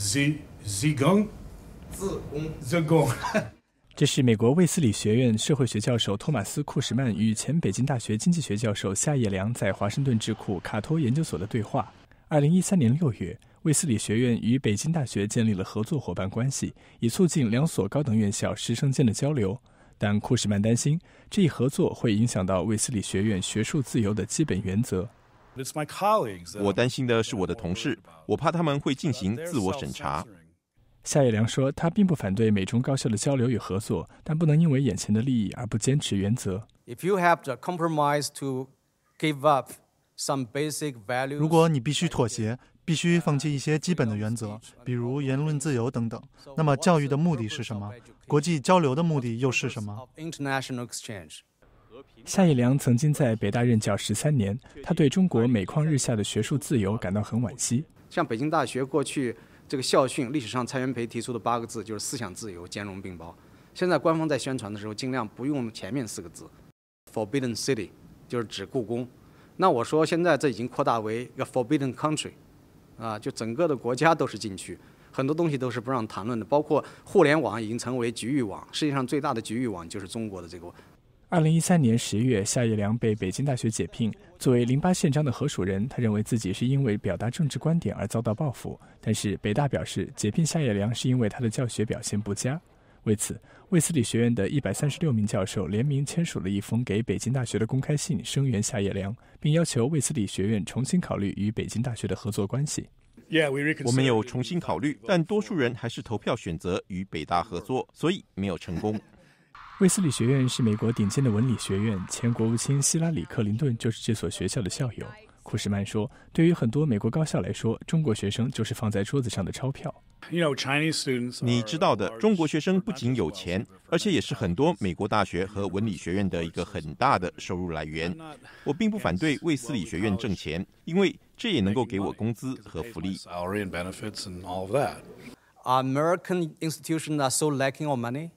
Zi z Zig Zig 贡自 g 这是美国卫斯理学院社会学教授托马斯·库什曼与前北京大学经济学教授夏叶良在华盛顿智库卡托研究所的对话。二零一三年六月，卫斯理学院与北京大学建立了合作伙伴关系，以促进两所高等院校师生间的交流。但库什曼担心，这一合作会影响到卫斯理学院学术自由的基本原则。我担心的是我的同事，我怕他们会进行自我审查。夏野良说，他并不反对美中高校的交流与合作，但不能因为眼前的利益而不坚持原则。如果你必须妥协，必须放弃一些基本的原则，比如言论自由等等，那么教育的目的是什么？国际交流的目的又是什么？夏一良曾经在北大任教十三年，他对中国每况日下的学术自由感到很惋惜。像北京大学过去这个校训，历史上蔡元培提出的八个字就是“思想自由，兼容并包”。现在官方在宣传的时候，尽量不用前面四个字。Forbidden city 就是指故宫。那我说现在这已经扩大为一个 forbidden country，啊，就整个的国家都是禁区，很多东西都是不让谈论的，包括互联网已经成为局域网。世界上最大的局域网就是中国的这个。二零一三年十月，夏叶良被北京大学解聘。作为零八宪章的合署人，他认为自己是因为表达政治观点而遭到报复。但是，北大表示解聘夏叶良是因为他的教学表现不佳。为此，卫斯理学院的一百三十六名教授联名签署了一封给北京大学的公开信，声援夏叶良，并要求卫斯理学院重新考虑与北京大学的合作关系。我们有重新考虑，但多数人还是投票选择与北大合作，所以没有成功。卫斯理学院是美国顶尖的文理学院，前国务卿希拉里·克林顿就是这所学校的校友。库什曼说：“对于很多美国高校来说，中国学生就是放在桌子上的钞票。你知道的，中国学生不仅有钱，而且也是很多美国大学和文理学院的一个很大的收入来源。我并不反对卫斯理学院挣钱，因为这也能够给我工资和福利。American institutions are so lacking on money.”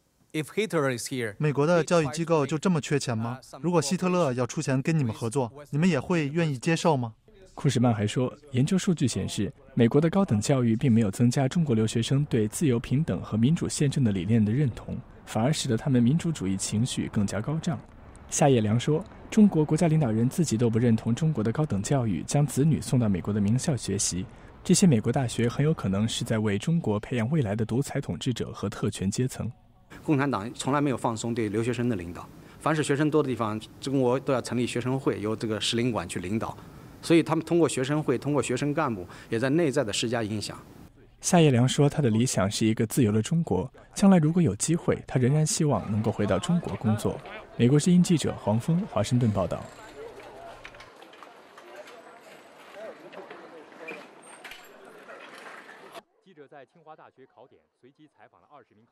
美国的教育机构就这么缺钱吗？如果希特勒要出钱跟你们合作，你们也会愿意接受吗？库什曼还说，研究数据显示，美国的高等教育并没有增加中国留学生对自由、平等和民主宪政的理念的认同，反而使得他们民主主义情绪更加高涨。夏叶良说，中国国家领导人自己都不认同中国的高等教育，将子女送到美国的名校学习，这些美国大学很有可能是在为中国培养未来的独裁统治者和特权阶层。共产党从来没有放松对留学生的领导，凡是学生多的地方，中国都要成立学生会，由这个使领馆去领导，所以他们通过学生会，通过学生干部，也在内在的施加影响。夏叶良说，他的理想是一个自由的中国，将来如果有机会，他仍然希望能够回到中国工作。美国之音记者黄峰，华盛顿报道。记者在清华大学考点随机采访了二十名。